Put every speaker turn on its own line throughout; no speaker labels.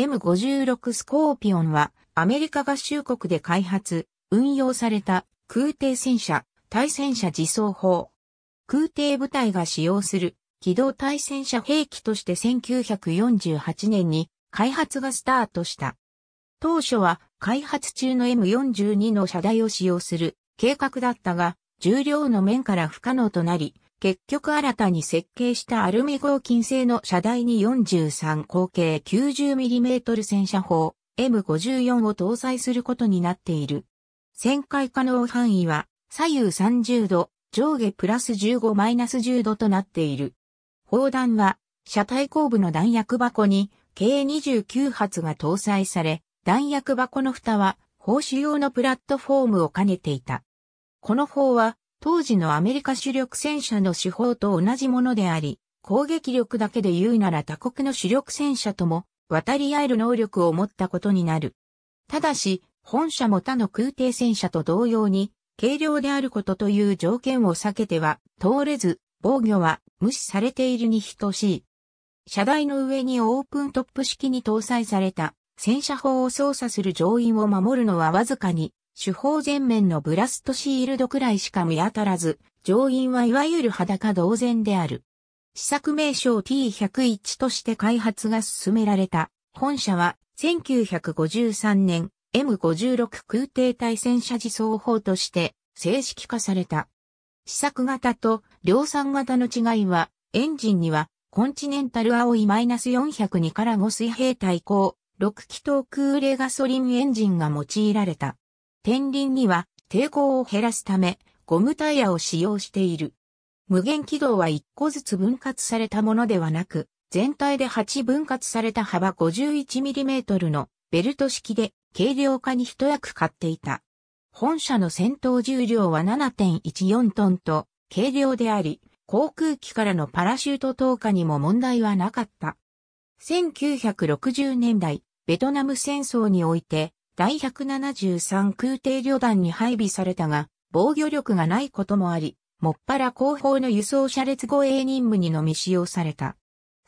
M56 スコーピオンはアメリカ合衆国で開発、運用された空挺戦車、対戦車自走砲。空挺部隊が使用する機動対戦車兵器として1948年に開発がスタートした。当初は開発中の M42 の車台を使用する計画だったが、重量の面から不可能となり、結局新たに設計したアルミ合金製の車台に43口径 90mm 戦車砲 M54 を搭載することになっている。旋回可能範囲は左右30度、上下プラス15マイナス10度となっている。砲弾は車体後部の弾薬箱に計29発が搭載され、弾薬箱の蓋は砲手用のプラットフォームを兼ねていた。この砲は当時のアメリカ主力戦車の手法と同じものであり、攻撃力だけで言うなら他国の主力戦車とも渡り合える能力を持ったことになる。ただし、本社も他の空挺戦車と同様に、軽量であることという条件を避けては通れず、防御は無視されているに等しい。車台の上にオープントップ式に搭載された戦車砲を操作する乗員を守るのはわずかに主砲前面のブラストシールドくらいしか見当たらず、乗員はいわゆる裸同然である。試作名称 T101 として開発が進められた。本社は1953年 M56 空挺対戦車自走砲として正式化された。試作型と量産型の違いは、エンジンにはコンチネンタル青い -402 から5水平対向6気筒空冷ガソリンエンジンが用いられた。天輪には抵抗を減らすためゴムタイヤを使用している。無限軌道は1個ずつ分割されたものではなく、全体で8分割された幅 51mm のベルト式で軽量化に一役買っていた。本社の戦闘重量は7.14トンと軽量であり、航空機からのパラシュート投下にも問題はなかった。1960年代、ベトナム戦争において第173空挺旅団に配備されたが、防御力がないこともあり、もっぱら後方の輸送車列護衛任務にのみ使用された。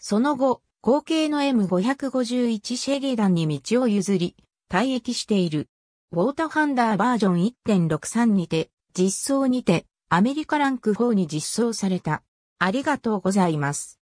その後、後継の M551 シェリ団に道を譲り、退役している。ウォーターハンダーバージョン1.63にて、実装にて、アメリカランク4に実装された。ありがとうございます。